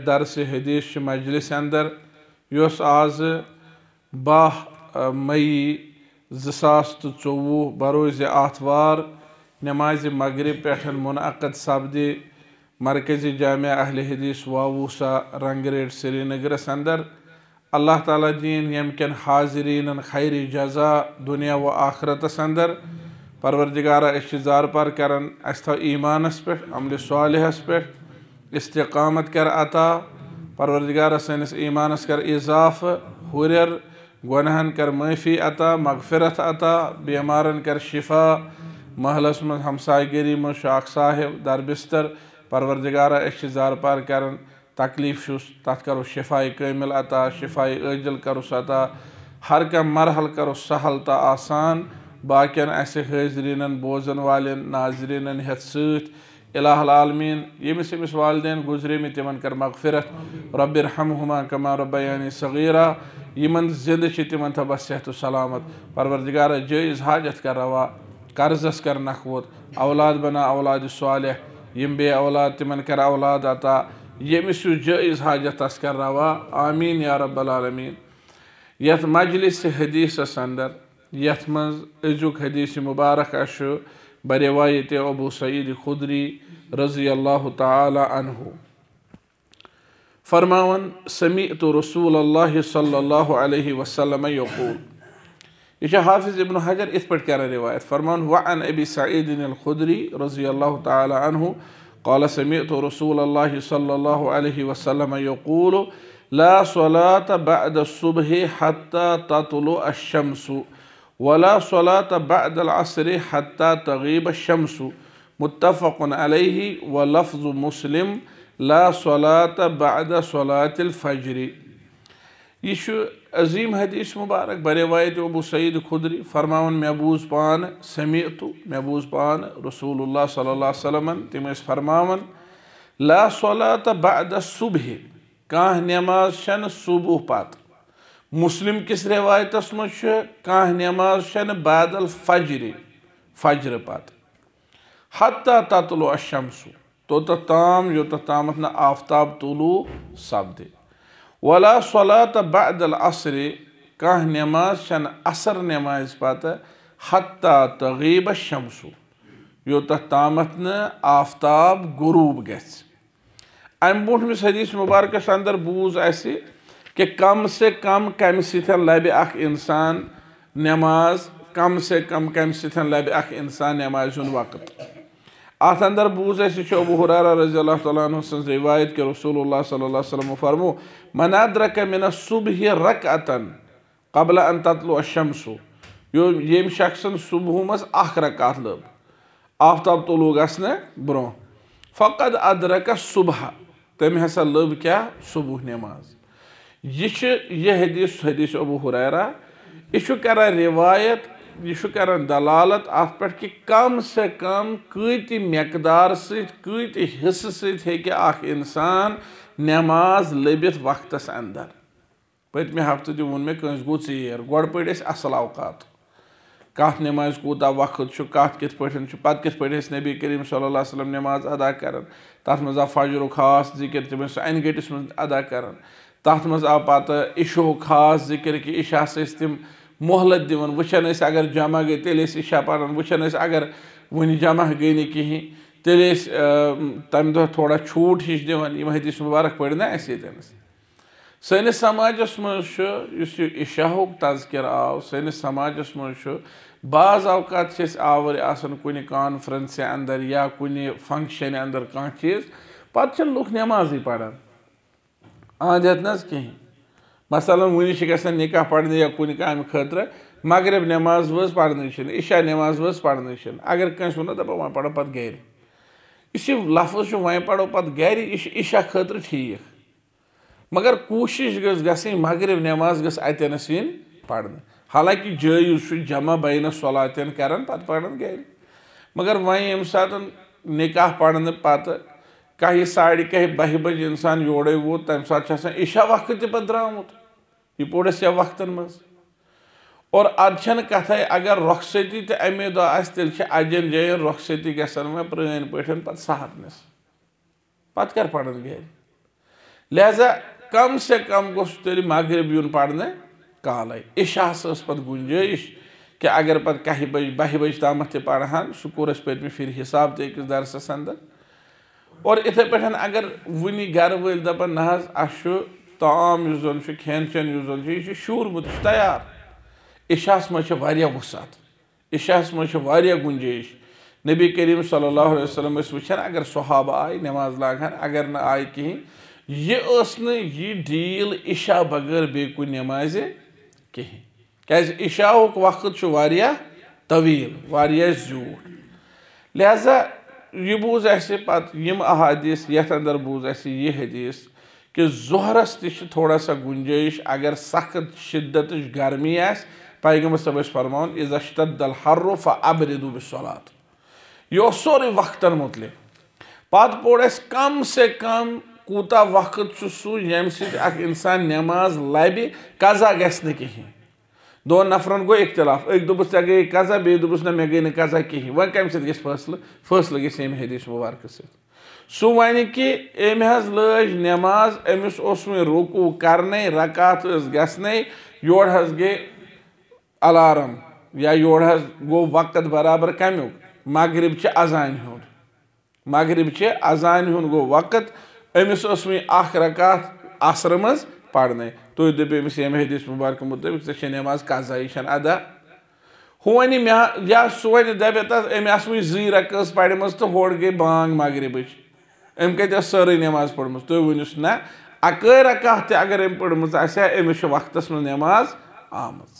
दरस हदीस मजलिस अंदर उस आज बह मई जास तो चौवह बरोज़ आतवार नमाज मगरब पे मुनद सपदे मरकज़ी जाम अहल हदीस वावूसा रंगरेट श्रीनगरस अंदर अल्लाह ताली दिन यम हाजरीन खैर जजा दुनिया व आखरत अंदर परवरदिगारा अस जार पार कर ईमानस पे अमल सालहस पे इस्तकामत कर अता परवरदगार सैनस ईमानस कर इजाफ़ हुरर गुनहन कर मैफ़ी अता मगफरत अता बेमार कर शिफा महलस मं हमसागिरी मं शाख साहिब दरबिस्तर परवरदगार अशार पार कर तकलीफ तथ करो शिफा कमिल अता शिफा अजल करो अता हर कह मरहल करो सहल तो आसान बाकन असि हाजरीन बोजन वाले नाजरीन हेत स अलामीन ये मिस मिस वालदेन गुजरे में तिमन कर मगफिरत हम हम कमा रबानी सगीरा यमन जिंद तिमन थब सेहत सलामत परवरदिगार जयज़ हाजत कर रवा कर्जस कर नखवत अवलाद बना अवलाद साल यम बे अवलाद तिमन कर औलाद अता यमिस जयज़ हाजत अस कर रवा आमीन या रबालमीन यथ मजलिस हदीस अंदर यथ मज अजुक हदीस मुबारक برواية أبو سعيد خدري رضي الله تعالى عنه فرماون سمعت رسول الله صلى الله عليه وسلم يقول یہ حافظ ابن حجر اس پر کیا روایت فرمان وعن ابی سعید الخدری رضی اللہ تعالی عنہ قال سمعت رسول الله صلى الله عليه وسلم يقول لا صلاة بعد الصبح حتى تطلع الشمس वला सलात सलातबादलासर हती तगीब शम्स मुतफ़नलही व लफ्ज़ मुस्लिम ला सलात बाद सलातफ़री यह अजीम हदीस मुबारक बरवायत अबू सईद खुदरी फरमान मे बूज पान समीत मे बूज पान रसूल सल वसलम तम फरमान ला सलात बाद सुबह कह नमाज सुबह पत् मुस्लिम किस रवायतस मह कह नमाज बाद फजर फजर पत हत्ता ततलो अशमसु तोत ताम योत ताम न आफ्ताब तुलू सपद वला सलात बदल असर कह नमाज असर नमाज पत हत्ता तगीब शमसु योत ताम न आफ्ताब गुरूब ग अम हदीस मुबारक अंदर बूज अ कि कम से कम कम सतन लबि इंसान नमाज कम से कम कम सतन लबि इंसान नमाज हूँ वक्त अत अंदर बूज अस अबू हुरारा रजी अल्लाह रिवायत के रसूल सल्लम फरमो मनाद रक मिन सुबह रक अतन कबल अन तत्ल शमसु यो ये शख्स सुबह मज अख रकात लब आफ्ताब तुलू तो ग ब्रो फ़कद अदरक सुबह तम हसा लब क्या सुबह नमाज यह हदीस हदीस अबू हुरैरा यह कर रिवायत यह कर दलालत अत पे कि कम से कम कत मकदार सत हिस्स सत इंसान नमाज लबित वक्त अंदर पत्मे हफ्त तो वोन मे कंस गो ीर गोड़ पे असल अवकात कत नमाज कूत वक्त कत कि पे पत पे नबी करीम सल्ला वसलम नमाज अदा कर तथ मज फजर खास जिक्र तमें सह अन गटिस मज अदा कर तथ मज आव पत् इशो खास जिक्र कि इशा तम मोहलत दिवन वन अगर जमा गई तेल इशा पान वन अगर वन जमा गई नी कहें तेल तम दह तो थोड़ा छूट हिश दिवन यम हदीस मुबारक पड़ ना अस सैनिस समाजस मज इशा तजकर आव समाजस मज बाज अवकात से आवर आने कानफ्रेंस अंदर या कुछ फंक्शन अंदर कह चीज पे लूख नमाज पढ़ान आदतनच کِہیٖنۍ مثلاً وٕنِس چھِ گژھان نِکاح پَرنہِ یا کُنہِ کامہِ خٲطرٕ مغرب نٮ۪ماز وٲژ پَرنٕے چھِنہٕ عشاء نٮ۪ماز وٲژ پَرنٕے چھِنہٕ اگر کٲنٛسہِ ووٚنو دَپان وۄنۍ پَرو پَتہٕ گَرِ یُس یہِ لفظ چھُ وۄنۍ پَرو پَتہٕ گَرِ یہِ چھُ عشاء خٲطرٕ ٹھیٖک مگر کوٗشِش گٔژھ گژھٕنۍ مغرب نٮ۪ماز گٔژھ اَتٮ۪نَس یِنۍ پَرنہٕ حالانٛکہِ جٲیِز چھُ جمع بینَس صلاتٮ۪ن کَران پَتہٕ پَران گَرِ مگر وۄنۍ ییٚمہِ ساتہٕ نِکاح پَرنہٕ پَتہٕ कह सारे कह बह बज इंसान योड़े वो तम सात इशा वक्त त्रामुत यह पोड़ वक्तन मं और अद कथे अगर रोखसती तो अमे दह अजन जयन रोखसती गन वह पुरान पे पत पत् कर पड़न गर लिहाजा कम से कम गोल मगरब यून पड़ने काल इशास पत गुंजाइश कि अगर पत कह बज बह बज तम तह पढ़ान सह कोर पतमे फिर हिसाब तो दरसस अंदर और इथे पे अगर वन घर वल दपन ना ताम यु जन खेन चेन यु जन यह तैयार इशास मे वसात इशास मे गुंजेश नबी करीम सल्ला वसलम अगर सहाब आए नमाज लागान अगर ना आए कहें ये यह डील इशा बगैर बे कुन नमाज कहें क्या इशाह वक्त तवील वह जूठ लिहाजा यह बूज अ पम ये अंदर बूज अ ये हदीस कि जोहरस थोड़ा सा गुंजाइश अगर सख्त शिदत गर्मी पैगम्बर सब फरमान इज़ा शदल हर्र फ अबरदू यह सोरे वक्ता मुतल पत पोड़ कम से कम कूत वक्त सू ये इंसान नमाज लबि कजा गि कहें دون نفرن گو اختلاف ایک دوبس ژے گٔے قضا بیٚیہِ دوٚپُس نہ مےٚ گٔے نہٕ قضا کِہیٖنۍ وۄنۍ کَمہِ سۭتۍ گژھِ فٲصلہٕ فٲصلہٕ گژھِ ییٚمہِ حدیٖث مُبارکہٕ سۭتۍ سُہ وَنہِ کہِ أمۍ حظ لٲج نٮ۪ماز أمِس اوس وۄنۍ رکوٗ کَرنَے رکعت ٲس گژھنَے یورٕ حظ گٔے الارم یا یورٕ حظ گوٚو وقت برابر کَمیُک مغرب چھِ اَذانہِ ہُنٛد مغرب چھِ اَذانہِ ہُنٛد گوٚو وقت أمِس ٲس وۄنۍ اَکھ رکعت عصرٕ منٛز پَرنَے Той da bir şey hadis mübarek mutlak bir şey namaz kazayı şan ada. Huani mya ya suani da beta em asmi zira kas paydımız to hor ge bang magribiş. Em ke de sarı namaz pırmız. Toy bunus na akır akahte agar em pırmız asa em şu vaktas mı namaz amız.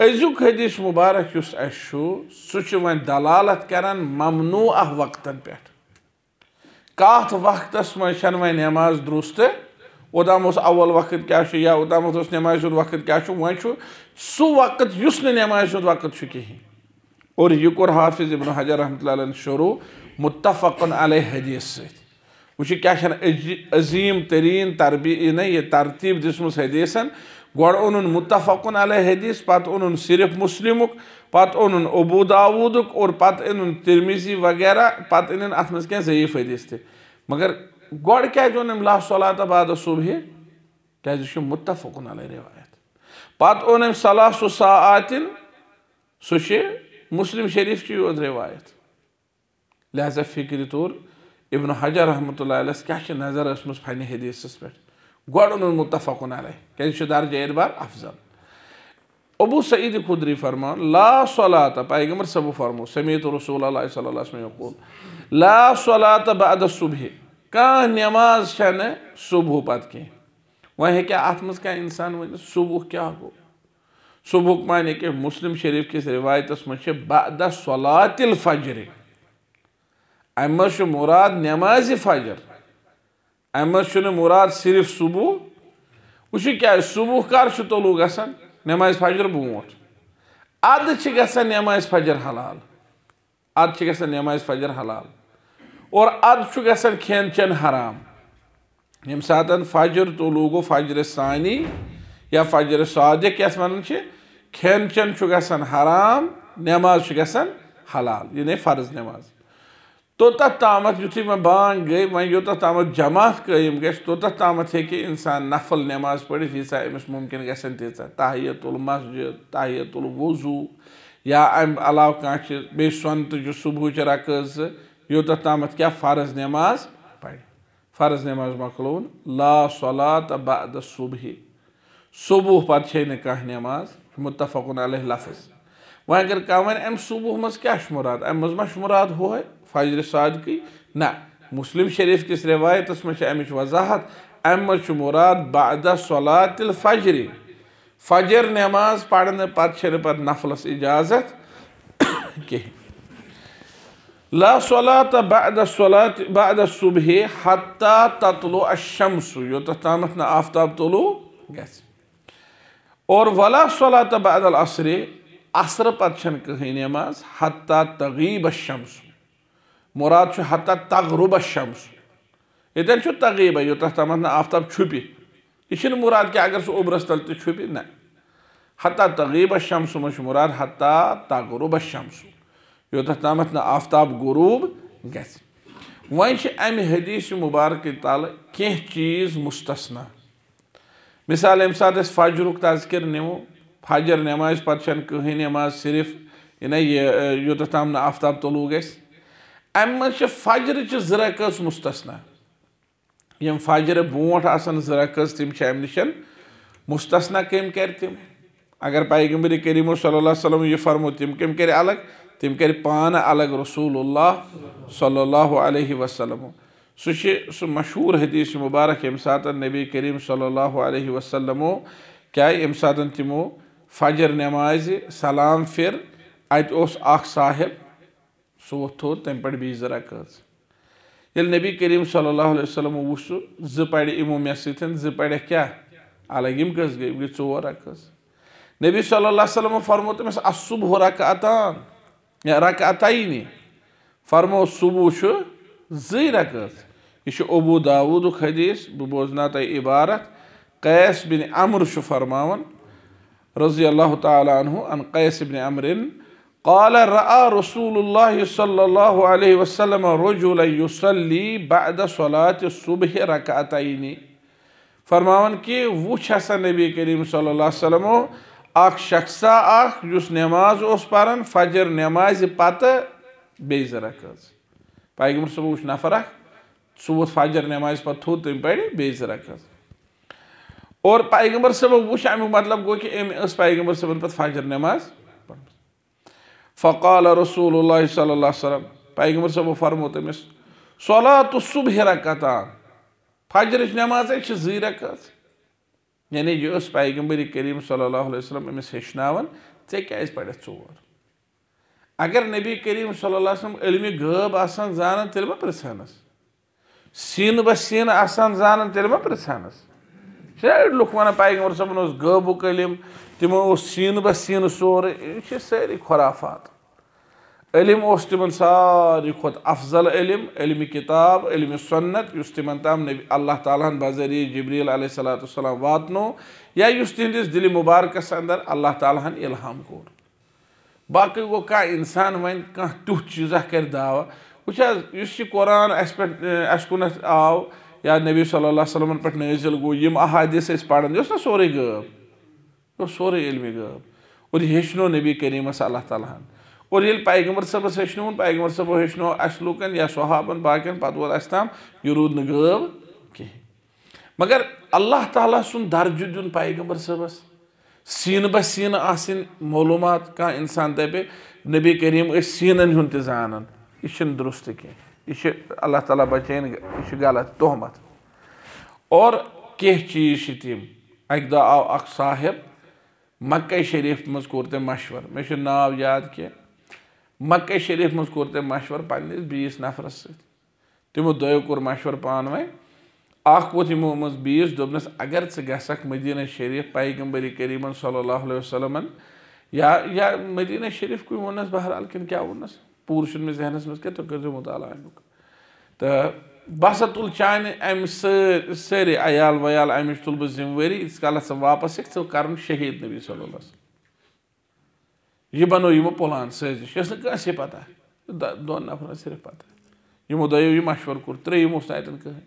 Ezuk hadis mübarek yus aşu suçuvan dalalet karan mamnu ah vaktan pet. Kaht vaktas mı şan ve namaz drustu. اوٚتام اوس اَوَل وقت کیٛاہ چھُ یا اوٚتام اوس نٮ۪مازِ ہُنٛد وقت کیٛاہ چھُ وۄنۍ چھُ سُہ وقت یُس نہٕ نٮ۪مازِ ہُنٛد وقت چھُ کِہیٖنۍ اور یہِ کوٚر حافِظ اِبن حجر رحمتہ اللہ علیہَن شروٗع مُتفقن علیہ حدیٖث سۭتۍ وٕچھِ کیٛاہ چھَنہٕ عظیٖم تٔریٖن تربی نہ یہِ ترتیٖب دِژمٕژ حدیٖثَن گۄڈٕ اوٚنُن مُتفقُن علیہ حدیٖث پَتہٕ اوٚنُن صرف مسلمُک پَتہٕ اوٚنُن ابوٗ داوٗدُک اور پَتہٕ أنُن تِرمِزی وغیرہ پَتہٕ أنِن اَتھ منٛز کینٛہہ ضعیٖف حدیٖث تہِ مگر गोड़ क्या जो ला सलात बाद सुबह क्या मुतफक रिवायत पत् ओन सला सु सात सह मुस्लिम शरीफ की योद रिवायत लिहाजा फिक्र तौर इबन हजर रहमत क्या नजर ٲسمٕژ फन हदीस पे गोड़ ओन मुतफक क्या दर्ज एतबार अफजल अबू सईद खुदरी फरमान ला सलात فرمو سمیت फरमो समीत रसूल اللہ علیہ وسلم یقول ला صلاة بعد صبح कह नमाज छन सुबह पत कह वह हे क्या इंसान वन सुबह क्या गो सुबह मान कि मुस्लिम शरीफ किस रिवायत मे बद सलातिल फजर अम मुराद नमाज फजर अम मुराद सिर्फ सुबह वो क्या सुबह कर तलू ग नमाज फजर ब्रोट अद नमाज फजर हलाल अद नमाज फजर हलाल और अद ग खेन चेन हराम यम सात फजर तो गो फजर सानी या फजर सादिक यस वन खेन चेन ग हराम नमाज ग हलाल यह फर्ज नमाज तोत ताम यु वह बांग गई वह योत ताम जमात कयम गोत ताम हे इंसान नफल नमाज पढ़ तीसा मुमकिन गसन तीसा तहियतुल मस्जिद तहियतुल वजू या अम अलाव कह सुन तो सुबह रकज یوتہ تامت کیا فرض نماز پڑھ فرض نماز مکلون لا صلات بعد صبح صبح پت چھے کہاں نماز متفقن علیہ لفظ وہ اگر کہاں ام صبح مز کیا شمراد ام مز ما شمراد ہوئے فجر صادقی نا مسلم شریف کس روایت اس میں امچ وضاحت ام مز مراد بعد صلات الفجر فجر نماز پڑھنے پت چھے پت نفلس اجازت کہیں लासलातुबह हत्ता तत्लो अशम्स योतम आफ्ताब तुलो और वला सलात बदल असर असर पत कहें नमाज हत्ता तगीब शम्स मुराद हत्ता तगरुब शम्स ये तगीब योतम आफ्ताब छुपि यह मुराद क्या अगर सह उबरस तल तुपि ना हत्ता तगीब शम्स मुराद हत्ता तगरुब शम्सू یوتھ تامَتھ نا آفتاب غروب گژھِ وۄنۍ چھِ اَمہِ حدیٖثہِ مُبارکہِ تَلہٕ کیٚنٛہہ چیٖز مُستثنا مِثال ییٚمہِ ساتہٕ أسۍ فجرُک تذکِر نِمو فجر نٮ۪مازِ پَتہٕ چھَنہٕ کٕہٕنۍ صرف یوتھ تام نا آفتاب طلوع گژھِ ام مجھ چھِ فجرٕچہِ زٕ مستثنا یم یِم فجرٕ برونٛٹھ آسان تم رَکٲژ تِم چھِ اَمہِ نِش مُستثنا کٔمۍ اگر پیغمبر کریٖمو صلی اللہ علیہ وسلم یہ فرمو تم کم کر الگ तम तो कर पान अलग रसूल सल वसलम सह मशहूर हदीस मुबारक यम सात नबी करीम सल क्या यम सात तमो फजर नमाज सलाम फिर अत साहिब सो वो तम पे जरा कर्ज ये नबी करीम सल्लम वो जो पड़े इमो मे सड़े क्या अलग यम कस गई गई ओर रकस नबी सल्ला वसलम फरमो तमें असुबह रकान या रकअतनी फरमो सुबह जी रकत यह अबू दाऊद हदीस बह बोजना तह इबारत कैस बिन अमर फरमान रजी अल्लाह अन कैस बिन अमरिन قال رأى رسول الله صلى الله عليه وسلم رجلا يصلي بعد صلاة الصبح ركعتين फरमावन कि वह नबी करीम सल्लल्लाहु अलैहि وسلم अख शख्स अख नमाज पान फजर नमाज पत बे जरक पैगम सब वो नफर अख सह वो फजर नमाज पे थोद तम पे बे जरक और पैगम्बर सबक वो अमु मतलब गो कि अम पैगम्बर सबन पे फजर नमाज फ़काल रसूल सल्ला वसलम पैगम्बर सबो फरमो तमिस सला तो सुबह रकतान फजर नमाज जी रकत یعنی یہ اس پیغمبر کریم صلی اللہ علیہ وسلم أمِس ہیٚچھناوان ژےٚ کیٛازِ پَرٮ۪تھ ژوٗر اگر نبی کریم صلی اللہ علیہ وسلم علمہِ غٲب آسان زانن تیٚلہِ ما پِرژھانَس سیٖنہٕ بہ سیٖنہٕ آسان زانن تیٚلہِ ما پِرژھانَس سٲری لُکھ وَنان پیغمبر صٲبَن اوس غٲبُک علم کلم اوس سین بہ سین سور یہ چھِ سٲری خۄرافات علم اوس تمن ساری کھت افضل علم علم کتاب علم سنت یس تمن تام نبی اللہ تعالیٰ ہن بذریعہ جبریل علیہ الصلوۃ والسلام واتنو یا یس تہندس دل مبارک مبارکس اندر اللہ تعالیٰ ہن الہام کور باقی گو کانٛہہ اِنسان وۄنۍ کانٛہہ تیُتھ چیٖزا کَرِ دعوا وٕچھ حظ یُس یہِ قرآن اَسہِ پٮ۪ٹھ اَسہِ کُنَتھ آو یا نبی صلی اللہ علیہ وسلم پٮ۪ٹھ نٲزِل گوٚو یِم احادیٖث ٲسۍ پَران یہِ اوس نہ سورُے غٲب یہِ اوس اور ہشنو نبی کریم صلی اللہ تعالیٰ ہن और ये पैगम्बर सबस हूँ पैगमर सब हूँ अस लूकन या सहाबन बाकन पत् वाम यह रूद न गब कह मगर अल्लाह ताला सुंद दर्ज दिन पैगमर सबस सीन बह सीन आलूम कह इंसान दपे नबी करीम सीनन हूँ तानन यह दुरुस्त कह यह अल्लाह ताला बचन यह गलत तहमत और कह चीज तम अकद आव अ शरीफ मज कर मशवर मे नाव याद क्या مکے شریف مز کور تم مشور پنس بیس نفرس ست تمو دو کور مشور پان وی اخ ووت یمو مز بیس دبنس اگر ژٕ گژھکھ مدینہ شریف پیغمبری کریمن صلی اللہ علیہ وسلمن یا یا مدینہ شریف کُے ووٚننَس بہرحال کِنہٕ کیٛاہ ووٚننَس پوٗرٕ چھُنہٕ مےٚ ذہنَس منٛز کینٛہہ تُہۍ کٔرۍزیو مُطالعہ اَمیُک تہٕ بہٕ ہسا تُل چانہِ اَمہِ سٲر سٲری عیال ویال اَمِچ تُل بہٕ ذِمہٕ وٲری ییٖتِس کالَس ژٕ واپَس یِکھ ژٕ کَرُن شہیٖد نبی صلی اللہ علیہ وسلم यह बनो यमो पुलान सजिश कस पता दोन नफर सिर्फ पता यमो दशवर यह मशवर कुर कहें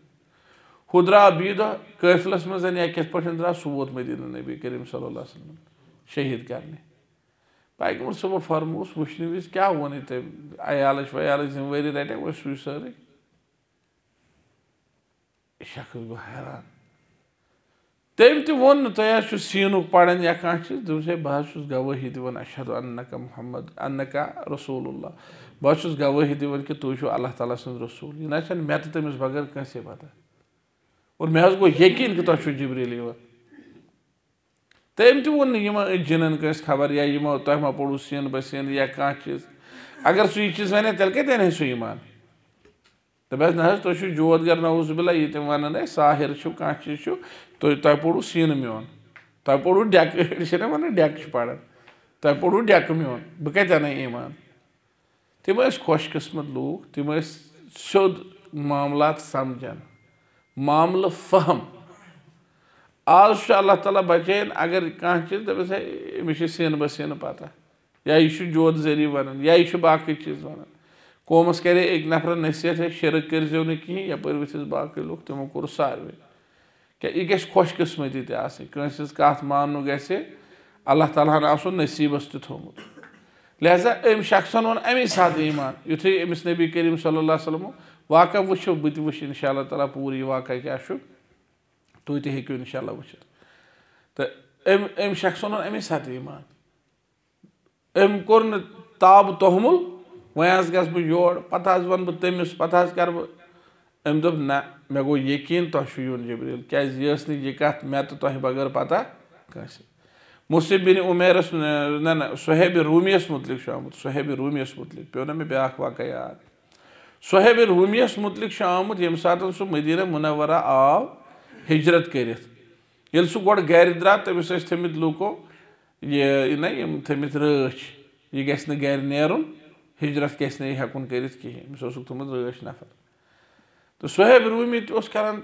हू द्रा बी दह कफिलस मजन या कित द्रा सह वोत मदीन नबी करीम सल शहीद करने पैगम्बर सुबह फरमोस वुचने क्या वन तम अयाल वयाल जिम्मेवारी रटे वो सू सारे शख्स गो हैरान तम तो वोन तुम तो सीन पढ़ान या कह बहुत गवाही दिवन अशद अन्नका मोहम्मद अन्नका रसूल बहु बहुत गवाही दिवन कि तुम अल्लाह ताला सद रसूल यह मे तो तमिस बगैर कंसे पता और मे गो यकीन कि तुम जबरील तम तो वोन जिनन खबर या तुम मा पोड़ू सीन बसीन या कह चीज अगर सू चीज वन तेल कत सह ईमान दपस तो ना तुम तो जोत गरनावस बिला ये तम वन साहिर कह तुह पोड़ू सीन मोन तुह पोड़ू डेक वन डेक पड़ा तुह पोड़ू डेक मोन बह कने ईमान तम खुश लू तम सद मामल समझान मामल फहम आज अल्लाह ताला बचन अगर कह चीज दपस है बह सीन पता या यह जरिए वन या यह बाकी चीज वन قومس کرے ایک نفر نصیحت ہے شرک کرزیو نہ کہین یپر وچھس باقی لوگ تمو کور ساروے کیا یہ گژھِ خۄش قٕسمتی تہِ آسٕنۍ کٲنٛسہِ ہٕنٛز کَتھ ماننہٕ گژھِ اللہ تعالیٰ ہَن آسُن نصیٖبَس تہِ تھوٚمُت لہذا أمۍ شخصن اوٚن اَمے ساتہٕ ایٖمان یُتھُے أمِس نبی کریٖم صلی اللہ علیہ وسلمو واقع وٕچھِو بہٕ تہِ وٕچھِ اِنشاء اللہ تعالیٰ پوٗرٕ یہِ واقع کیٛاہ چھُ تُہۍ تہِ ہیٚکِو اِنشاء اللہ وٕچھِتھ تہٕ أمۍ أمۍ شخصن اوٚن اَمے ساتہٕ ایٖمان أمۍ کوٚر نہٕ تابہٕ توٚمُل وۄنۍ حظ گژھٕ بہٕ یور پَتہٕ حظ وَنہٕ بہٕ تٔمِس پَتہٕ حظ کَرٕ بہٕ أمۍ دوٚپ نہ مےٚ گوٚو یقیٖن تۄہہِ چھُو یُن جبریٖل کیٛازِ یہِ ٲس نہٕ یہِ کَتھ مےٚ تہٕ تۄہہِ بغٲر پَتہ کٲنٛسہِ مُصعب بِن عُمیرَس نہ نہ صہیب روٗمیَس متعلق چھُ آمُت صہیب روٗمیَس متعلق پیوٚو نہ مےٚ بیٛاکھ واقع یاد صہیب روٗمیَس متعلق چھُ آمُت ییٚمہِ ساتہٕ سُہ مدیٖنہ مُنورہ آو ہِجرت کٔرِتھ ییٚلہِ سُہ گۄڈٕ گَرِ درٛاو تٔمِس ٲسۍ تھٲمٕتۍ لوٗکو یہِ نہ یِم تھٲمٕتۍ رٲچھ یہِ گژھِ نہٕ گَرِ نیرُن ہجرت گژھِ نہٕ یہِ ہٮ۪کُن کٔرِتھ کِہیٖنۍ أمِس اوسُکھ تھوٚمُت رٲچھ نفر تہٕ صہیب روٗمی تہِ اوس کَران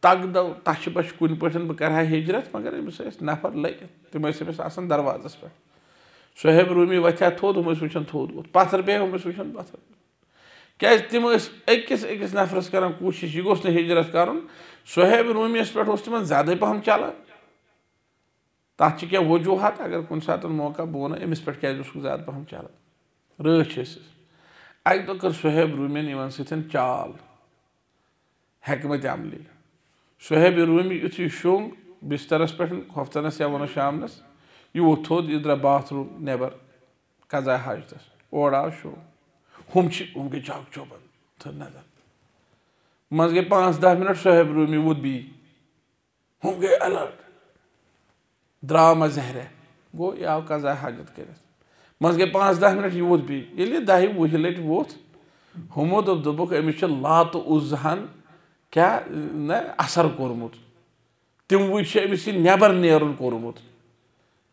تَگہٕ دَو تَچھِ بَچھِ کُنہِ پٲٹھۍ بہٕ کَرٕ ہا ہجرت مگر أمِس ٲسۍ نفر لٔگِتھ تِم ٲسۍ أمِس آسان دروازَس پٮ۪ٹھ صہیب روٗمی وۄتھیا تھوٚد یِم ٲسۍ وٕچھان تھوٚد ووٚتھ پَتھر بیٚہہ یِم ٲسۍ وٕچھان پَتھر کیٛازِ تِم ٲسۍ أکِس أکِس نفرَس کَران کوٗشِش یہِ گوٚژھ نہٕ ہجرت کَرُن صہیب روٗمِیَس پٮ۪ٹھ اوس تِمَن زیادَے پَہَم چلان تَتھ چھِ کینٛہہ وجوٗہات اگر کُنہِ ساتہٕ موقع بہٕ وَنہٕ أمِس پٮ۪ٹھ کیٛازِ اوسُکھ زیادٕ پَہَم چلان रच अक दह कर सहैब रूमी इन साल हकमत अमल सहैब रूमी यु शोंग बिस्तरस पे हफ्तनस या वो शामस यू थोद यह द्रा बाथरूम नबर कजा हाजत ओर आव शोंग हम हम गई चौक चौबन थ नजर मज गई पाँच दह मिनट सहैब रूमी वोद बी हम गए अलर्ट द्रा मजहर गो यह आव कजा हाजत कर मज गए पाँच दह मिनट यूथ बी ये दह वह लट वोथ हमो दोप दोपक अमिस लात उजहन क्या ना असर कोर्मुत तम वह अमिस ये नबर नेरन कोर्मुत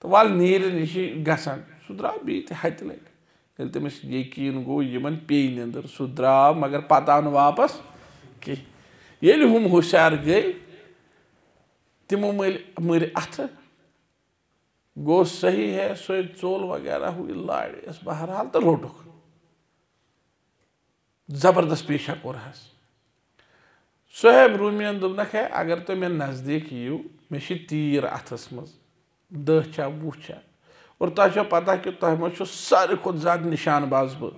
तो वाल नीर नश ग सह द्रा बी हत लट ये तमिस यकीन गो इन पे नंदर सह द्रा मगर पत आव वापस कह हम होशियार गई तमो मल मर अथ गो सही है सोए चोल वगैरह हुई लाड़ बहरहाल तो लोटो ज़बरदस्त पेशा कोर सोहेब रूमियन दोपन है अगर तुम तो मे नज़दीक यू मे तीर अथस मज दह चा वु चा और तुम पता कि तह मज सारे खुद ज्यादा बाज बो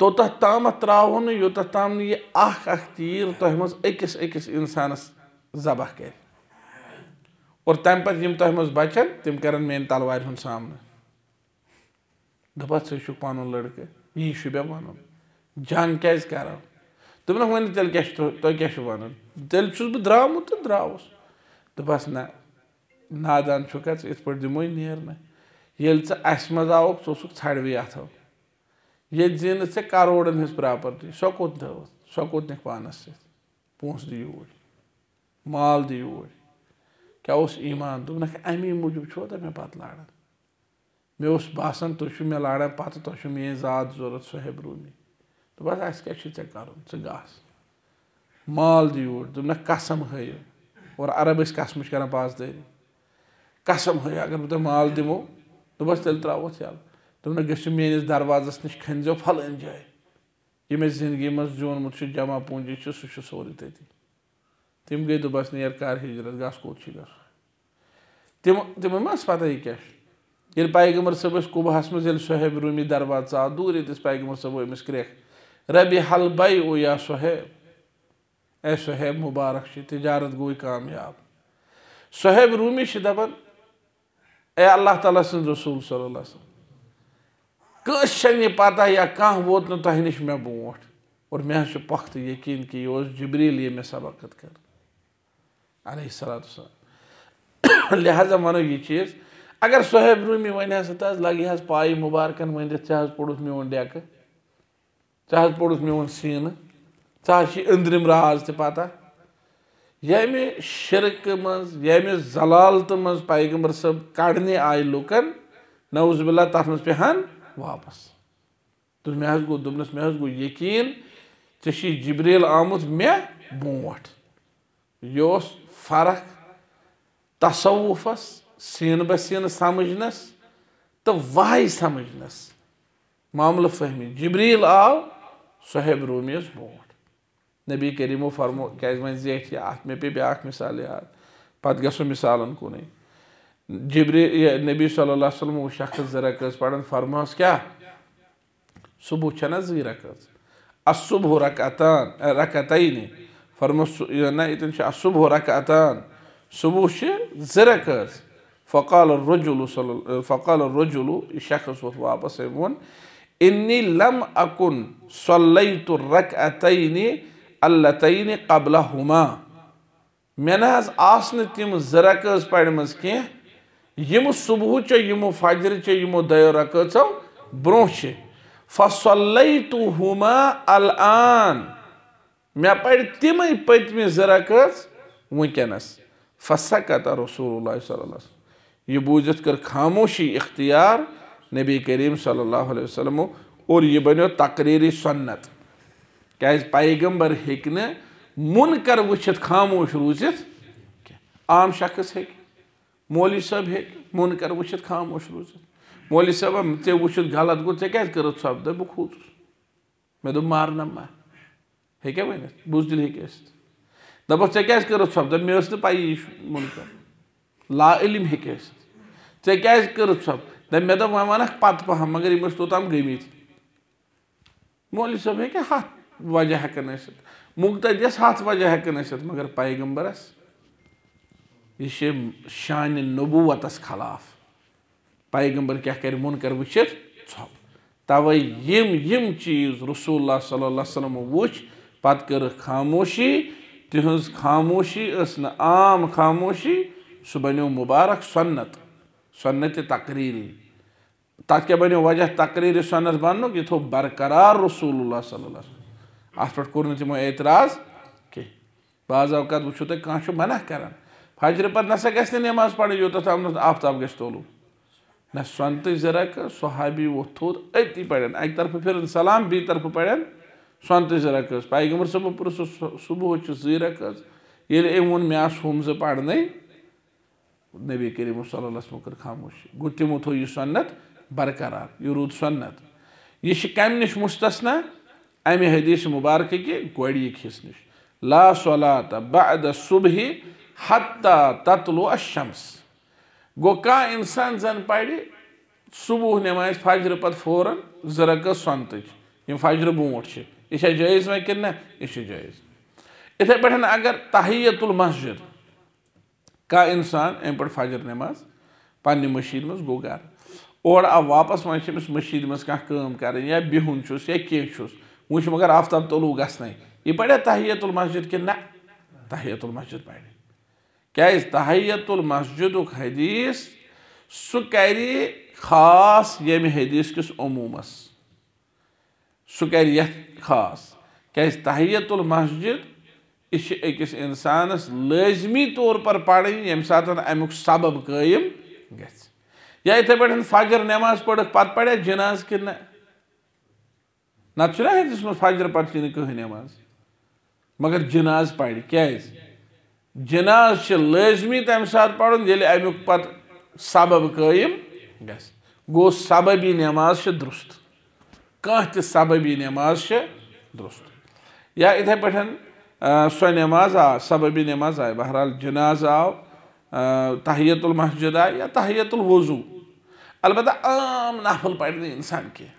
तो ताम त्रो यूत तम यह तीर तह मज अकिस अकिस इंसानस जबह कर और तम तह बचन तम कर मे तलवार सामने दपा चु पन लड़के यी चु मे वन जंग क्या कर दिन तेल क्या तुम क्या वन तेल चुस बहुत द्रामुत तो, तो द्रावस दपस ना नादान चुक इत पे दमो ने मजाक सोसुख ठड़वे अथो ये जी ऐसे करोड़न हज पापर्टी सो कौत सो कौत निक पानस सूस दी माल दूर क्या ईमान दोनख अमी मूजूब छो तो मे पे लाड़न मे बसान तुम मे लाड़न पत तुम मे जात जरूरत सोहेब रूमी दस क्या कर माल दूर दोन तो कसम हयो और अरब कसम कर पासदारी कसम हे अगर बह माल दिमो दस तेल त्रो चल दोन गु मेस दरवाजस नश खनजो फलान जाए ये मे जिंदगी मज जूनमुत जमा पूंजी सू सोरे ती Tim gaidu baznīca ar kārhīdras gāzkūčīgas. Tim, tim mēs pateikēš. Ir Peygamber sabas kubahas mazel sahib rumi darvāts ādūr, ir tas Peygamber sabu emis kriek. Rabi halbai u jā sahib. Ey sahib mubarak šī, tijarat gui kāmjāb. Sahib rumi šī daban, ey Allah ta'ala sin Rasul sallallahu sallam. Kas šeit pata ja kāh votnu tahi niš me būvot. और मैं पख्त यकीन कि यह जिब्रील ये मैं सबकत कर लिहाजा वनो यह चीज़ अगर सोहेब रूमी वन हस लगे हज पाई मुबारकन वन या पोड़ मोन डेक या पोड़ मोन सीन ऐसी अंदरम राज पता यम शिरक मं जलालत तो मैगम्बर सब कड़ने आए लूकन नवजबिल तथ मज पेहान वापस तो मे गो दोपनस मे गो यकीन ऐसी जबरील आमुत मे बोट यह फर्क तसवुफस सीन ब सीन समझनस तो वाह समझनस मामल फहमी जबरील आव सहेब रूमियस बोट नबी करीमो फरमो क्या वह जेठ अत मे पे ब्या मिसाल याद पत गो मिसालन कुन जबरी नबी सल्ला वसलम वो शख्स जि रकज पड़ान फरमास क्या सुबह चना जी रकज असुबह रकतान रकतई فرمونا الصبح ركعتان صبح زركز فقال الرجل صل... فقال الرجل الشخص وهو واپس يمون إني لم أكن صليت الركعتين اللتين قبلهما من از آسن تم زركز پڑمز كيه يمو صبح چه يمو فجر چه يمو ديو ركعتو برونش فصليتهما الآن مےٚ پَرِ تِمَے پٔتمہِ زٕ رکٲژ وٕنکٮ۪نَس فسقط رسول اللہ صلی اللہ علیہ یہِ بوٗزِتھ کٔر خاموشی اختیار نبی کریٖم صلی اللہ علیہ وسلمو اور یہِ بَنیو تقریٖری سۄنت کیٛازِ پیغمبر ہیٚکہِ نہٕ مُنکر وٕچھِتھ خاموش روٗزِتھ کینٛہہ عام شخص ہیٚکہِ مولوی صٲب ہیٚکہِ مُنکر وٕچھِتھ خاموش روٗزِتھ مولوی صٲبہ ژےٚ وٕچھِتھ غلط گوٚو ژےٚ کیٛازِ کٔرٕتھ سۄ بہٕ کھوٗژُس مےٚ دوٚپ مارنہ مہ Hekemene. Buzil hekest. Dabak çekeş kırıp sabda mevsini payı iş munkar. La ilim hekest. Çekeş kırıp sab. Dem meda muhamanak pat paham. Magar imas totam gıymit. Moli sab heke hat vajah kaneşet. Muktadiyas hat vajah kaneşet. Magar paygambaras. Yişe şan-ı nubuvatas khalaf. Paygambar kya kari munkar vişir. Sab. Tava yim yim çiz Resulullah sallallahu aleyhi ve sellem vuş. पत् कर खामोशी तिज खामोशी आम खामोशी सह बनो मुबारक सन्नत सन्नत तकरीरी तथ क्या बनो वजह तकरीर सन्नत बन यह थो बरकरार रसूल सल अत पे कोर तमो एतराज कह बाज अवकात वो तुम कह मना कर फजर पे ना गे नमाज पढ़ योत तम आफ्ताब ग तोलू ना सन्त जरा सहबी वो थोत अति पड़े अक तरफ फिर सलाम बी तरफ पड़े سۄنتٕچ رَقٕص پیغمبر صٲبو پرٛژھُس صُبحٲے چھِ زٕے رَقٕص ییٚلہِ أمۍ ووٚن مےٚ آس ہُم زٕ پَرنے نبی کریٖمو صلی اللہ علیہ وسلمو کٔر خاموشی گوٚو تِمو تھٲو یہِ سۄنت برقرار یہِ روٗد سۄنت یہِ چھِ کَمہِ نِش مُستثنا اَمہِ حدیٖث مُبارکہٕ کہِ گۄڈنِکۍ حِصہٕ نِش لا صلات بعد صُبحہِ حتہ تتلو الشمس گوٚو کانٛہہ اِنسان زَن پَرِ صُبح نٮ۪مازِ فجرٕ پَتہٕ فوراً زٕ رَقٕص سۄنتٕچ یِم فجرٕ برونٛٹھ چھِ यह jaiz vai kena, Isha jaiz. इतने पढ़ना अगर तहियतुल मस्जिद का इंसान अम पे फजर नमाज पे मशीद मज गो और आव वापस वह मशीद मज कम कर या चुस या कह वो मगर आफ्ताब तलू तो गई यह पढ़ा तहियतुल मस्जिद कि ना तहियतुल मस्जिद पढ़ क्या तहियतुल मस्जिद हदीस सू कर खास यम हदीस किस अमूमस سُہ کَرِ یَتھ خاص کیٛازِ تحیتُل مسجِد یہِ چھِ أکِس اِنسانَس لٲزمی طور پر پَرٕنۍ ییٚمہِ ساتہٕ اَمیُک سبب قٲیِم گژھِ یا یِتھَے پٲٹھۍ فجر نٮ۪ماز پٔڑٕکھ پَتہٕ پَڑیا جِناز کِنہٕ نہ نَتہٕ چھُنہ حدیٖثَس منٛز فجر پَتہٕ چھِ نہٕ کٕہٕنۍ نٮ۪ماز مگر جِناز پَرِ کیٛازِ جِناز چھِ لٲزمی تَمہِ ساتہٕ پَرُن ییٚلہِ اَمیُک پَتہٕ سبب قٲیِم گژھِ گوٚو سببی نٮ۪ماز چھِ درُست कह तबबी नमाज से दुरुस्त या इथे पाठ सो नमाज आ सबबी नमाज आए बहरहाल जनाज आव तहयतुल मस्जिद आए या तहयतुल वजू अलबत् आम नफल पड़े इंसान कह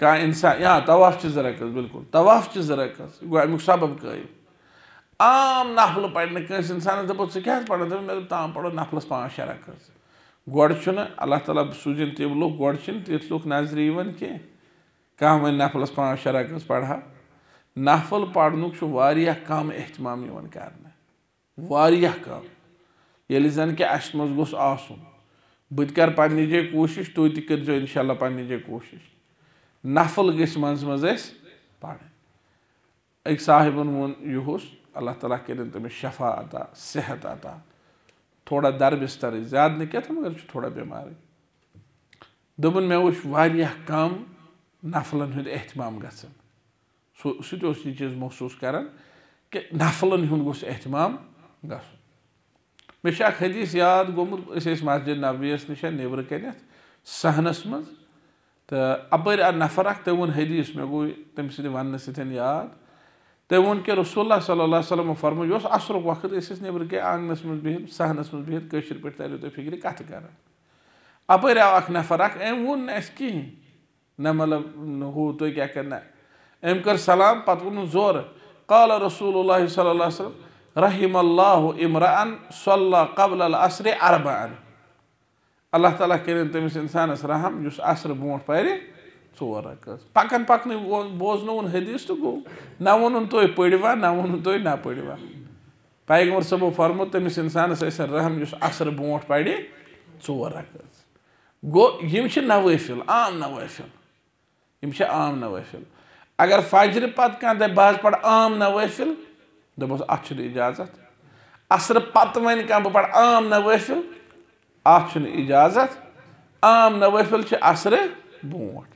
कह इंसान या तवाफ च जरकस बिल्कुल तवाफ च जरकस गो अमु सबब कायम आम नफल पड़े कंस इंसान दपो ऐ क्या पढ़ा मे दाम पड़ो नफलस पाँच शे रकस गोड़ अल्लाह ताली सूजन तम लूख गोड़ तथ लूख नजर इवान कह कह वे नफलस पाँच शे कस पढ़ा नफल पढ़नुक कम एहतमाम कर कम ये जन कि अस मज गोस आसुन बत कर पे जे कोशिश तु तो तु करजो इनशाला पन्ने जे कोशिश नफल गस एक साहिबन वोन यह अल्लाह तला कर तमिस शफा अता सेहत अता थोड़ा दर बिस्तर ज्यादा ना क्या मगर थोड़ा बेमार दोपन मे वह कम نفلن ہند احتمام گھن سہ تہ یہ چیز محسوس کران کہ نفلن ہند گوس احتمام گھن مے اخ حدیث یاد گومت اس مسجد نبویس نش نبر کنت صحنس مز تو اپر آ نفر اخ تم ووٚن حدیث مے گوٚو تم سند ونہ سۭتۍ یاد تٔمۍ ووٚن کہِ رسول اللہ صلی اللہ علیہ وسلمو فرمو یہِ اوس عصرُک وقت أسۍ ٲسۍ نٮ۪برٕ کَنۍ آنٛگنَس منٛز بِہِتھ صحنَس منٛز بِہِتھ کٲشِر پٲٹھۍ تَریو تُہۍ فِکرِ کَتھٕ کَران اَپٲرۍ آو اَکھ نفر اَکھ أمۍ ووٚن نہٕ اَسہِ کِہیٖنۍ نہ مطلب ہو تو کیا کرنا ہے ام کر سلام پتہ وون زور قال رسول اللہ صلی اللہ علیہ وسلم رحم اللہ امرأن صلى قبل العصر اربعن اللہ تعالیٰ کرن تمس انسانس رحم یس عصر برونٹ پہ ژور رکعت پکن پکن بوزن وون حدیث تو گو نہ وون تھی پڑوا نہ وون تھی نہ پڑوا پیغمبر صبح فرمو تمس انسانس ایسا رحم یس عصر برونٹ پڑ ژور رکعت گو یم نوافل عام نوافل आम नवफिल अगर फजर पत् कह बाज आम नवफिल दोपस अत इजाजत असर पत् वन कह बह पढ़ आम नवफिल अत इजाजत आम नवफिल असर बूट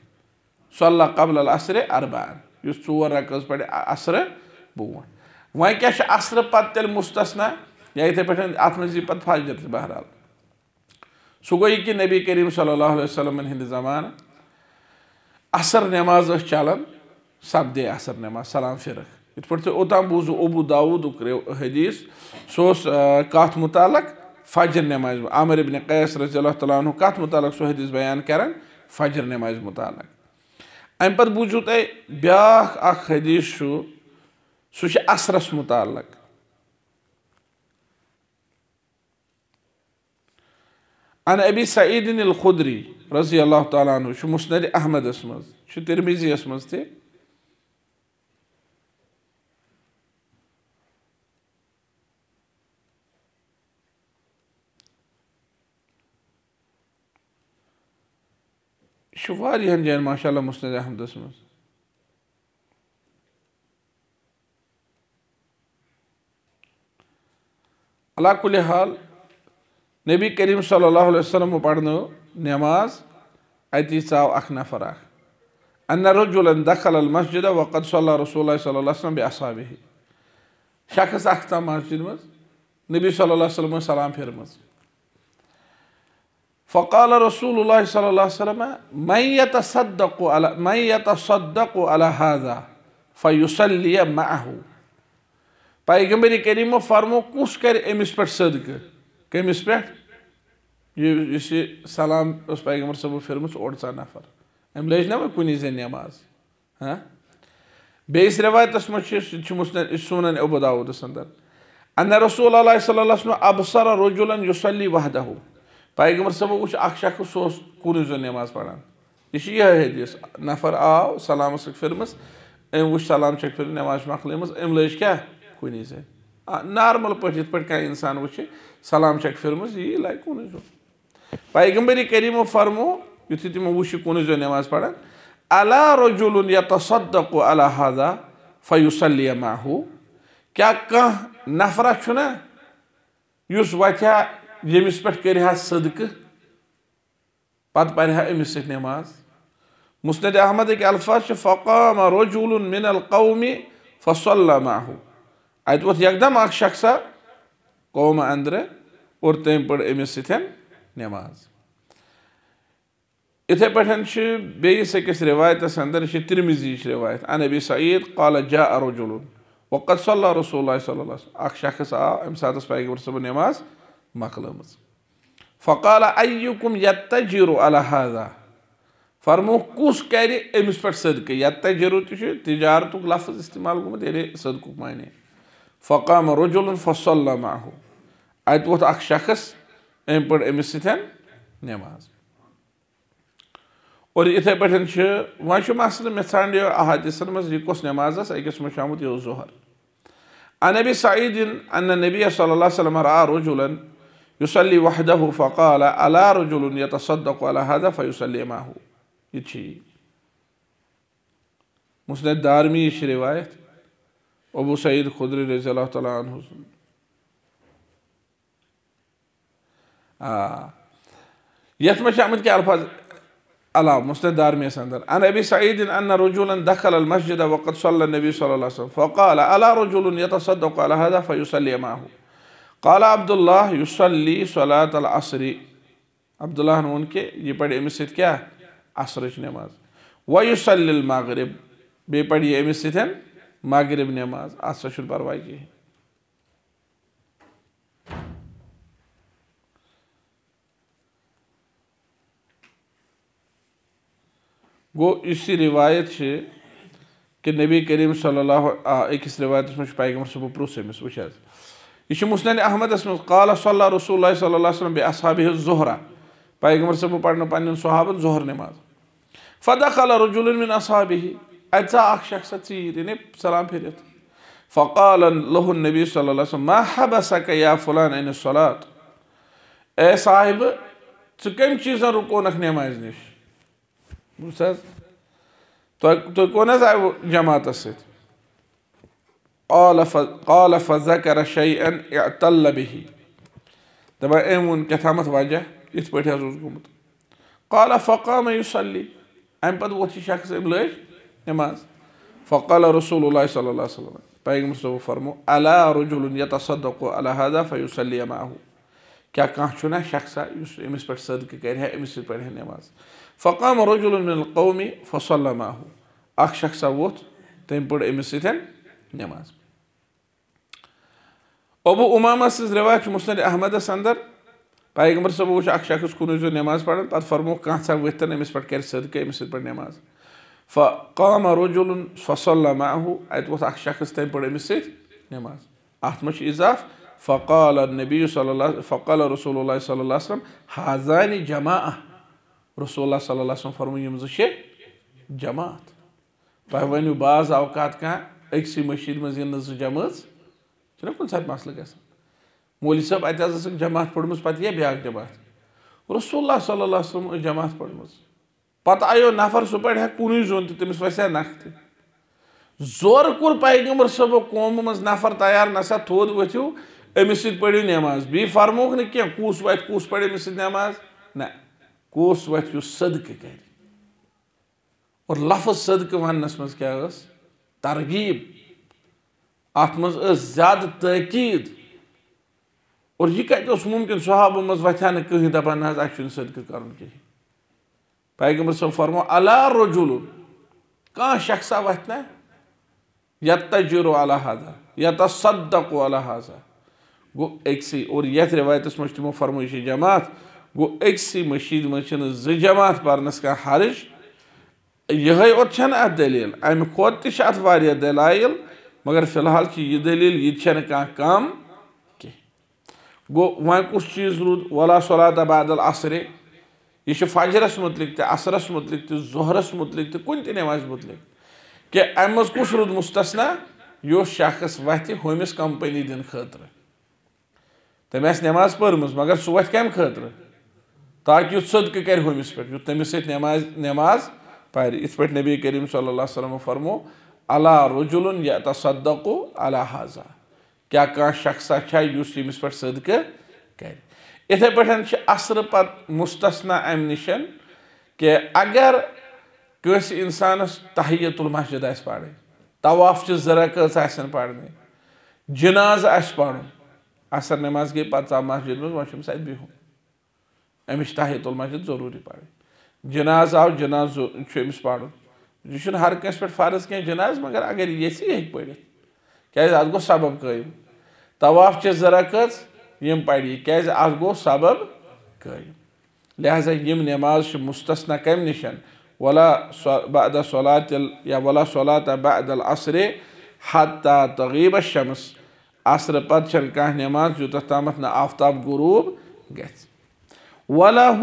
सल कबल असर अरबान इस चोर रकस पे असर बूट वह क्या असर पत् तेल मुस्तना या इथे पे अत मजी पे फजर बहरहाल सह गई कि नबी करीम सल्ला वसलम हिंद जमाना असर नमाज चलान सपदे असर नमाज सलाम फिरक इत पे ओतान बूज अबू दाऊद हदीस सो कत मुतल फजर नमाज आमिर इबन कैस रजी अल्लाह तला कत मुतल सह हदीस बयान कर फजर नमाज मुतल अम पे तुम तय ब्या हदीस सह असरस मुतल عن أبي سعيد الخدري رضي الله تعالى عنه شو مسند أحمد اسمه شو ترمزي اسمه تي شو فاري هنجين ما شاء الله مسند أحمد اسمه على كل حال नबी करीम सल्लल्लाहु अलैहि वसल्लम नमाज अति चाव अख नफर अख रजुल दखल मस्जिद वक़द सल रसूल सल्लम बसाब शख्स अखता मस्जिद मज नबी सल्लल्लाहु अलैहि वसल्लम सलाम फिरम फकाल रसूल सल्लल्लाहु अलैहि वसल्लम मैं यतसद्दक अला मैं यतसद्दक अला हाजा फयुसल्ली महू पैगम्बरी करीमो फरमो कुछ कर अमिस पे सदक कमिस पे सलाम पैगम्बर صٲبو پھِرمٕژ اوٚڑ ژاہ نفر أمۍ لٲج نہ وۄنۍ کُنی زٔنۍ نٮ۪ماز ہاں بیٚیِس رٮ۪وایتَس منٛز چھُ سُہ تہِ چھُ مُسلم سونَن ابو داوٗدَس اَنٛدر اَنہ رسول اللہ صلی اللہ علیہ ابصرا رجولن یُسلی وحدہو پیغمبر صٲبو وٕچھ اَکھ شخص سُہ اوس کُنُے زوٚن نٮ۪ماز پَران یہِ چھِ یِہوٚے حدیٖث نفر آو سلامَس چھَکھ پھِرمٕژ أمۍ وٕچھ سلام چھَکھ پھِرمٕژ نٮ۪ماز چھِ مۄکلٲمٕژ أمۍ لٲج کیٛاہ کُنی زٔنۍ نارمَل پٲٹھۍ یِتھ پٲٹھۍ کانٛہہ اِنسان وٕچھِ سلام چھَکھ پھِرمٕژ یی لَگہِ کُنُے زوٚن پیغمبر کریم فرمو یوتی تیم وشی جو نماز پڑھن الا رجل يتصدق على هذا فيصلي معه کیا کہ نفرا چھُنا یُس وَتھِ یمس پٹھ پٮ۪ٹھ کَرِ ہا صدقہٕ پتہٕ پرِ ہا أمِس سۭتۍ نٮ۪ماز مُسند احمدٕکۍ الفاظ چھِ فقام رجل من القومہِ فصلہ ماحو اتہِ ووٚتھ یکدم اکھ شخصا قوم انٛدرٕ اور تٔمۍ پٔر أمِس تھن نٮ۪ماز یِتھَے پٲٹھۍ چھِ بیٚیِس أکِس رِوایتَس اَنٛدر یہِ چھِ تِرمِزِچ رِوایت انبی سعید قالہ جا اَروجُلُن وقت صلی رسول اللہ صلی اللہ اَکھ شخص آو اَمہِ ساتہٕ ٲس پیغمبر صٲبُن نٮ۪ماز مۄکلٲمٕژ فقالہ ایُکُم یتجیٖرو الحاظہ فرموکھ کُس کَرِ أمِس پٮ۪ٹھ صدقہٕ یتجیٖرو تہِ چھُ تِجارتُک لفظ استعمال گوٚمُت ییٚلہِ صدقُک معنی فقام رجُلُن فصلہ ماحو اَتہِ ووٚتھ اَکھ شخص اَمہِ پٔر أمِس سۭتۍ نٮ۪ماز اور یِتھَے پٲٹھۍ چھِ وۄنۍ چھُ ان مےٚ ژھانٛڈیو احادیٖثَن منٛز یہِ کۄس نٮ۪ماز ٲس ان منٛز چھُ ان یہِ اوس ظُہر انبی سعیدن ان نبی وسلم را رجُلن یُسلی وحدہ فقال علا رجُلُن یتصدق الحدہ فیوسلی ماہوٗ یہِ تہِ مُسنَد دارمی چھِ رِوایت ابوٗ سعید خُدری رضی اللہ تعالیٰ عنہ يتم شعمل كي ألفاظ ألا مستدار ميسندر عن أبي سعيد أن رجلا دخل المسجد وقد صلى النبي صلى الله عليه وسلم فقال ألا رجل يتصدق على هذا فيصلي معه قال عبد الله يصلي صلاة العصر عبد الله ने उनके ये पढ़ी अमित सित क्या असरच المغرب व युसल मगरब बे पढ़ी अमित सित मगरब नमाज अत पर्वाह कहें वो इसी रिवायत से कि नबी करीम सल्लल्लाहु रिवायत मज पैगम्बर صبح प्रुस यह मुस्लिन अहमदस मज सल रसूल सल्लम अलैहि वसल्लम बे असहाबि जुहरा पैगम्बर صبح पढ़ पन्न सहाबन जुहर नमाज फदखल रजुल मिन असहाबि अत शख्स चीर इन सलाम फिर फ़काल له नबी صلى महब सकया फलान ما حبسك يا فلان عن الصلاة اے بوٗز حظ تُہۍ حظ آیوٕ جماعتَس سۭتۍ قال ف قال اعتل به دَپان أمون ووٚن کیٛاہتامَتھ وجہ یِتھ پٲٹھۍ حظ اوس گوٚمُت قال فقام يصلي اَمہِ پَتہٕ ووٚتھ یہِ شخص أمۍ لٲج نماز فقال رسول الله صلى الله عليه وسلم پیغمبر صٲبو فرمو اللہ رُجُلُن یتَصدقو الحاظہ فیوٗسلی ماحو کیٛاہ کانٛہہ چھُنہ شخصا یُس أمِس پٮ۪ٹھ صدقہٕ کَرِ ہا أمِس سۭتۍ پَرِ ہا فقام رجل من القوم فصلى معه اخ شخص اوت تٔمۍ پٔر أمِس سۭتۍ ابوٗ امامه سز رِواج مُسنَد احمد سندر پیغمبر صٲبو وٕچھ اکھ شخص کُن ٲسۍزیو نماز پڑھن پَتہٕ فرمو کانٛہہ ژھا وتن أمِس پڑھ کَرِ صدقہٕ أمِس پڑھ نماز فقام رجل فصلى معه اَتہِ وقت اخ شخص تٔمۍ پٔر أمِس سۭتۍ نٮ۪ماز اِضاف فقال النبي صلى الله فقال رسول الله صلى الله عليه وسلم هذان جماعه रसूल सल्ला फरम जमात तुह वो बाज अवकात कह अक्स मशीद मज इन जम चुना कुछ सात मसल ग मोल सब अत जमात पढ़म पे ब्या जमात रसूल सल्ला जमात पढ़म पत आयो नफर सह पढ़ कुन जोन तमिस वसा नख त जोर कुर पैगम्बर सबो कौम मज नफर तैयार नसा थोद वथिव अमिस सत पढ़ू नमाज बी फरमोक नी कह कस वत कस पढ़ अमिस सत नमाज ना کوٗس وَتھِ یُس صدقہٕ کَرِ اور لفظ صدقہٕ وَننَس منٛز کیٛاہ ٲس ترغیٖب اَتھ منٛز ٲس زیادٕ تٲکیٖد اور یہِ کَتہِ اوس مُمکِن صحابو منٛز وَتھِ ہا نہٕ کٕہٕنۍ دَپان نہ حظ اَسہِ چھُنہٕ صدقہٕ کَرُن کِہیٖنۍ پیغمبر صٲب فرمو اللہ رجُلُن کانٛہہ شخصا وَتھِ نہ یَتہ تجرُ اللہ حضا یَتہ صدقو اللہ حضا گوٚو أکسٕے اور یَتھ رِوایتَس منٛز چھِ تِمو فرمٲیہِ یہِ چھِ جماعت गई मशीद जो जमात पर्नस कह हर्ज यह अत दलील अमि खोत तह दलाइल मगर फिलहाल यह दलील यह कह कम कह गो वह चीज़ रूद वला सलात बादल असरे यह फजरस मुतलिक तसरस मुतलिक तहरस मुतलिक तुन तमाज मुतलिक कि अम कुछ रूद मुस्तना यह शख्स वथ हमिस कंपनी दिन खतर तमें नमाज पर्म मगर सह वथ कम खतर ताकि सद कर हमिस तमिस नमाज नमाज पार इत पे नबी करीम सल्लम फरमो अला रजुल तदको अला हाजा क्या कह शख्सा छमिस पे सद कर इथे पे असर पत मुस्तना अम नश कि अगर कंस इंसान तहयतुल मस्जिद आ पड़े तवाफ जरा कर्ज आने आ पड़ असर नमाज गई पचा मस्जिद मे वह बिहू अमिश ताहित उलमा जरूरी पढ़ जनाज आव जनाज अमिस यह हर कें पे फर्ज कह जनाज मगर अगर ये हे पढ़ क्या अत सबब कायम तवाफ से जरा कज यम पढ़ क्या अत गो सबब कायम लिहाजा यम नमाज मुस्तना कम नश वला बाद सलात या वला सलात बाद असर हत्ता तगीब शमस असर पत कह नमाज यूत तम आफ्ताब गुरूब ग वलह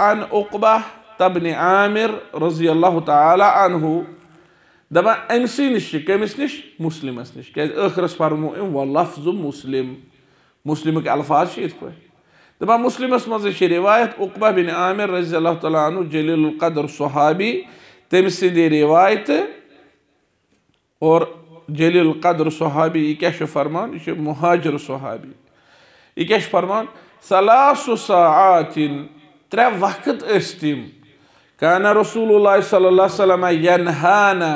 अन उकबा तबन आमिर रजी अल्लाह तहू दपा अमसी नश कमिस नश मुस्लिमस नश कहरस फरमो अम व लफ्ज मुस्लिम मुस्लिम के अल्फाज इत पे दपा मुस्लिमस मजे रिवायत उकबा बिन आमिर रजी अल्लाह तहु जलीलकदर सहाबी तम सद रिवायत और जलीलकदर सहाबी यह क्या फरमान यह मुहाजर सहाबी यह क्या फरमान सलासुसातिन त्रे वक्त तम काना रसूल सल्ला वसलम यनहाना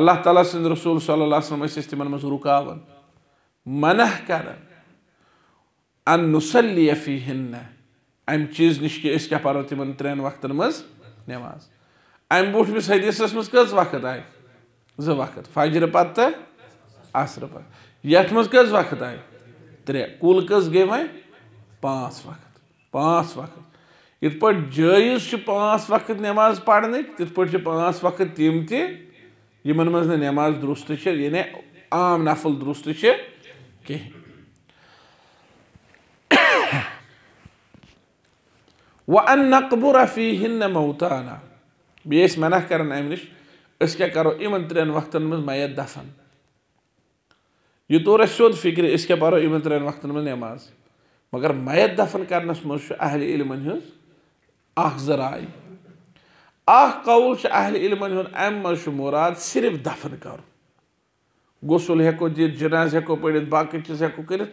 अल्लाह ताला संद रसूल सल्ला वसलम तमन मज रुकावन मनह कर अन नुसलीफी हिन्न अम चीज नश कि क्या पो तिम त्रेन वक्तन मज नमाज अम बूठ मिस हदीसस मज कज वक्त आए ज वक्त फजर पत असर पत यथ मज कज वक्त आय त्रे कुल कस गई वह पाँच वक्त पाँच वक्त इत पे जयज पाँच वक्त नमाज पढ़ने तथ पे पाँच वक्त तम तमन मज नमाज दुरुस्त यानी आम नफल दुरुस्त कहें वन नकबुर फी हिन्न मोताना बेस मना कर नश अस करो इन त्रेन वक्त मज मैत दफन यह तौर सोद फिक्र अस पो इन त्रेन वक्तन मज नमाज़ मगर मैत दफन कर अहल इलमन हज जराय कौल अहल इलमन अम सिर्फ दफन कर गुसल हेको दित जनाज हेको पढ़ बाकी चीज हेको कर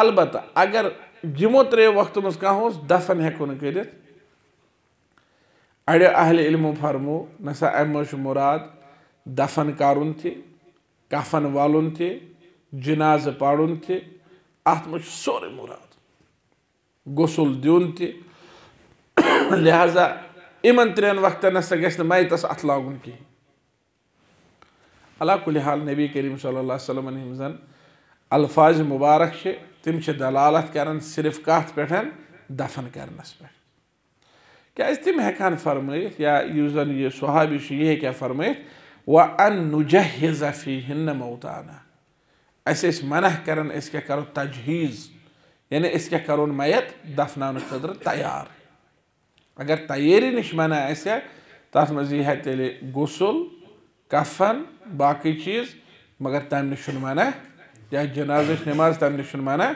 अलबत् अगर जमो त्रे वक्त मज कह दफन हेको कर अहल इलमो फरमो नसा अम मज मुराद दफन कर कफन वाल जनाज पाड़ अत मज सोरे मुराद غسل ديونتي لہذا یِمن ترٛٮ۪ن وقت نسا گژھِ نہٕ میتس اطلاقون لاگُن کِہیٖنۍ اللہ حال نبی کریٖم صلی اللہ علیہ وسلم یِم زن الفاظ مُبارک چھِ تِم چھِ دلالت کران صرف کتھ پٮ۪ٹھ دفن کرنس پٮ۪ٹھ کیٛازِ تِم ہٮ۪کہٕ ہن فرمٲیِتھ یا یُس زن یہِ صحابی چھُ یہِ ہیٚکہِ ہا فرمٲیِتھ وَنُجہ ضفی موتانا اس اس منح کران اس کیٛاہ کرو تجہیٖز यानी इस कर मैत दफन खतर तैयार अगर तैयारी नश वन तथ मज यी तेल गुसल कफन बाकी चीज मगर तम नश मना या जनाज नमाज तम नश मना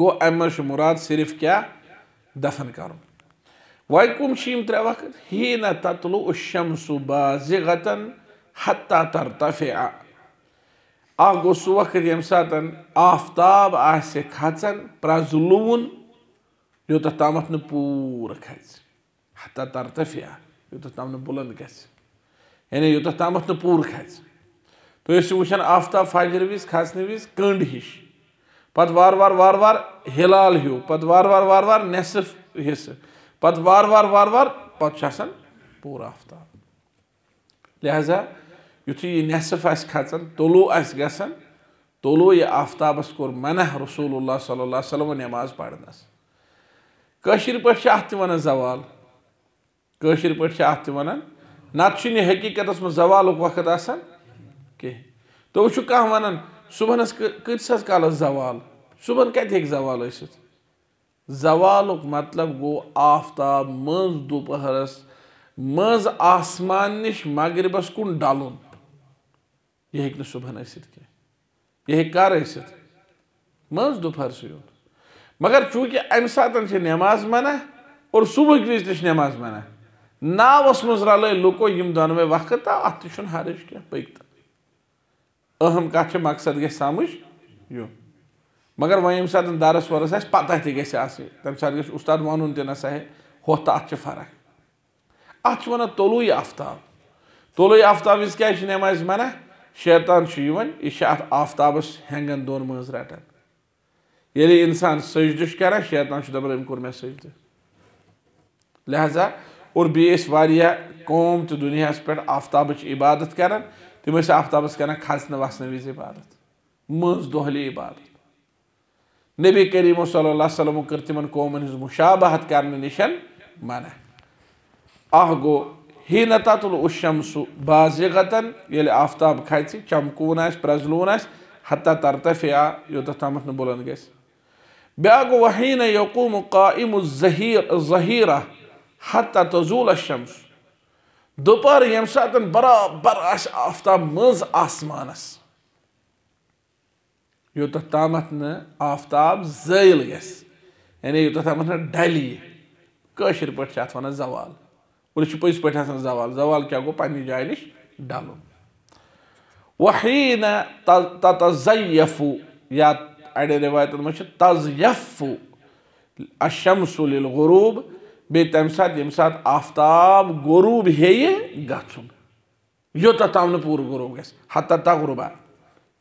गो अम मुराद सिर्फ क्या दफन कर वह कम त्रे वक्त ही न ततलु शमसु बाजिगतन हत्ता तरतफ़ اکھ گوٚو سُہ وقت ییٚمہِ ساتہٕ آفتاب آسہِ کھژان پرٛزلوُن یوٚتَتھ تامَتھ نہٕ پوٗرٕ کھژِ ہَتہ ترتفیا یوٚتَتھ تام نہٕ بُلنٛد گژھِ یعنی یوٚتَتھ تامَتھ نہٕ پوٗرٕ کھژِ تُہۍ ٲسِو وٕچھان آفتاب فجر وِزِ کھسنہٕ وِزِ کٔنٛڈ ہِش پَتہٕ وارٕ وارٕ وارٕ وارٕ ہِلال ہیوٗ پَتہٕ وارٕ وارٕ وارٕ وارٕ نٮ۪صٕف حِصہٕ پَتہٕ وارٕ وارٕ وارٕ وارٕ پَتہٕ چھُ آسان پوٗرٕ آفتاب لہٰذا یُتھُے یہِ نٮ۪صٕف آسہِ کھَژان طلوٗع آسہِ گژھان طلوٗع یہِ آفتابَس کوٚر منح رسول اللہ صلی اللہ علیہ وسلم نٮ۪ماز پَرنَس کٲشِر پٲٹھۍ چھِ اَتھ تہِ وَنان زوال کٲشِر پٲٹھۍ چھِ اَتھ تہِ وَنان نَتہٕ چھُنہٕ یہِ حقیٖقتَس منٛز زوالُک وقت آسان کینٛہہ تہٕ وۄنۍ چھُ کانٛہہ وَنان صُبحَنَس کۭتِس حظ کالَس زوال صُبحن کَتہِ ہیٚکہِ زوال ٲسِتھ زوالُک مطلب گوٚو آفتاب منٛز دُپہرَس منٛز آسمان نِش مغرِبَس کُن ڈَلُن یہ نہٕ صُبحن ٲسِتھ کینٛہہ یہِ ہیٚکہِ کَر ٲسِتھ منٛز دُپہرسٕے یوت مگر چوٗنٛکہِ اَمہِ ساتہٕ چھِ نٮ۪ماز منع اور صُبحٕکۍ وِزِ تہِ چھِ نٮ۪ماز منع ناوَس منٛز رَلٲے لُکو یِم دۄنوَے وقت آو اَتھ تہِ چھُنہٕ حرج کینٛہہ پٔکۍ تہٕ أہم کَتھ چھِ مقصد گژھِ سَمٕجھ یُن مگر وۄنۍ ییٚمہِ ساتہٕ دَرَس وَرَس آسہِ پَتہ تہِ گژھِ آسٕنۍ تَمہِ ساتہٕ گژھِ اُستاد وَنُن تہِ نَسا ہے ہُتھ تہٕ اَتھ چھِ فرق اَتھ چھِ وَنان طلوٗع آفتاب طلوٗع آفتابَس کیٛازِ چھِ نٮ۪مازِ منع शैतान यह आफ्ताबस हेंगन दोन मज रटान ये इंसान सजद कर शैतान दपान मैं सजद लिहाजा और बेस कौम तो दुनिया पे आफ्ताब इबादत कर तम तो आफ्ताबस कर खसन वसन वज इबादत मज दोहल इबादत नबी करीम सल्लम कर तम कौमन हज मुशाबहत कर नश मना अह गो حين تطلع الشمس بازغة يلي آفتاب كايتي چمكون آس حتى ترتفع يوتتامت نبولن جيس بأقو وحين يقوم قائم الزهير الزهيرة حتى تزول الشمس دوبار یم برا برابر آفتاب مز آسمانس يوتتھ تامتھ آفتاب زیل گژھِ یعنی يعني یوتتھ تامتھ كشر ڈلی کٲشِر زوال کُنہِ چھُ پٔزۍ پٲٹھۍ آسان زوال زوال کیاہ گوٚو پنٕنہِ جایہِ نِش ڈَلُن وحیٖنہ تتزیفو یا اَڑٮ۪ن رِوایتَن منٛز چھِ تزیفو اشمسُ للغروٗب بیٚیہِ تَمہِ ساتہٕ ییٚمہِ ساتہٕ آفتاب غروٗب ہیٚیہِ گژھُن یوٚتَتھ تام نہٕ پوٗرٕ غروٗب گژھِ ہَتہ تغرُبا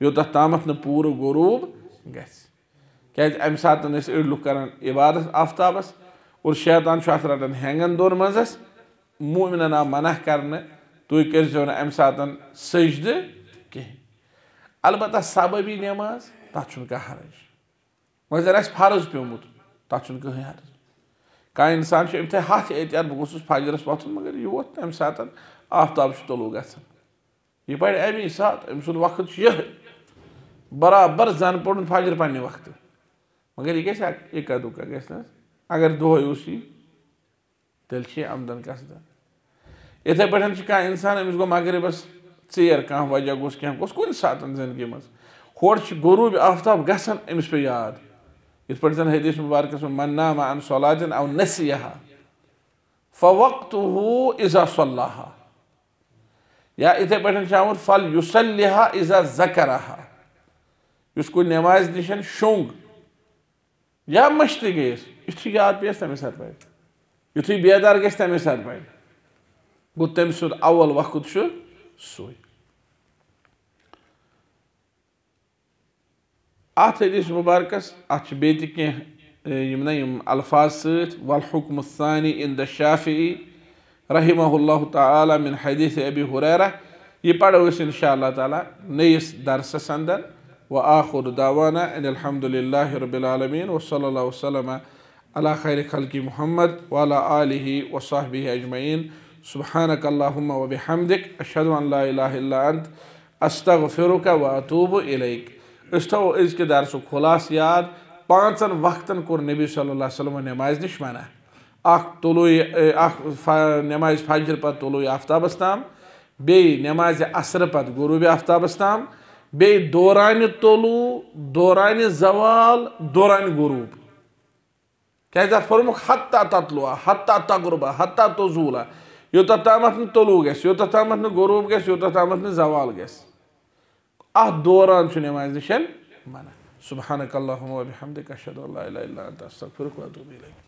یوٚتَتھ تامَتھ نہٕ پوٗرٕ غروٗب گژھِ کیٛازِ اَمہِ ساتَن ٲسۍ أڑۍ لُکھ کَران عبادت آفتابَس اور شیطان چھُ اَتھ رَٹان ہینٛگَن دۄن منٛزَس مومنن آو منع کرنے تو کرزیو نا ام ساتن سجد کہیں البتہ سببی نماز تات چھن کانٛہہ حرج وۄنۍ زن اسہِ فرض پیوٚمُت تتھ چھُنہٕ کٕہٕنۍ حرج کانٛہہ اِنسان چھُ أمۍ تھٲے ہتھ احتِیاط بہٕ گوٚژھُس فجرس وۄتھُن مگر یہِ ووٚتھ تمہِ ساتہٕ آفتاب چھُ طلوع گژھان یہِ پرِ امی ساتہٕ أمۍ سُنٛد وقت چھُ یِہے برابر زن پوٚرُن فجر پننہِ وقتہٕ مگر یہِ گژھِ اِکا دُکا گژھِ نہ حظ اگر دۄہے اوس یی تیٚلہِ چھِ یہِ آمدن کسدان इथे पेठन इंसान एमिस गो मगरिबस चेर का वजह गोस के गोस कुन सातन जिंदगी मस होड़ छ गुरुब आफताब गसन पे हदीस मुबारक में मन्ना मा अन सलातन औ नसीहा फवक्तहु इजा सल्लाहा या इथे पेठन छ फल युसल्लीहा इजा जकरहा उसको नमाज निशन शोंग या मशत गई इथि याद पे समय सर पे बेदार गए तमें सर گوٚو تٔمۍ سُنٛد اَوَل وقت چھُ سُے اَتھ حدیٖث مُبارکَس اَتھ چھِ بیٚیہِ تہِ کینٛہہ یِم نہ یِم الفاظ سۭتۍ وَلحُکمہٕ ثانی اِن دَ شافعی رحمہ اللہ تعالیٰ مِن حدیٖث ابی ہُریرہ یہِ پَڑو أسۍ اِنشاء اللہ تعالیٰ نٔیِس درسَس اَنٛدر وَ آخُر داوانا ان الحمد للہ رب العالمیٖن وصلی اللہ وسلم علیٰ خیر خلقی محمد وعلیٰ علیہ وصحبِ اجمعیٖن सुबहानकल्लाम वबिहमदिक अशद अस्तग फ़िरुक वतूब इलिक अस्तो अजक दारस खुलास याद पाँचन वक्तन कौर नबी सल्ला वसलम नमाज नश मना अख नमाज फजर पे तुलु आफ्ताबस तम बे नमाज असर पे गुरूब आफ्ताबस तम बे दौरान तुलु दौरान जवाल दौरान गुरूब क्या फोर्मुख हत्ता ततलुआ हत्ता तगरबा हत्ता तजूला योतह तम तलु गे योतह गुरूब गे योतह जवाल गे अत दौरान नमाज नश मना सुबहानक अल्लाह वबिहमदिक अशहदु अल्ला इलाहा इल्ला अंत अस्तगफिरुक व अतूबु इलैक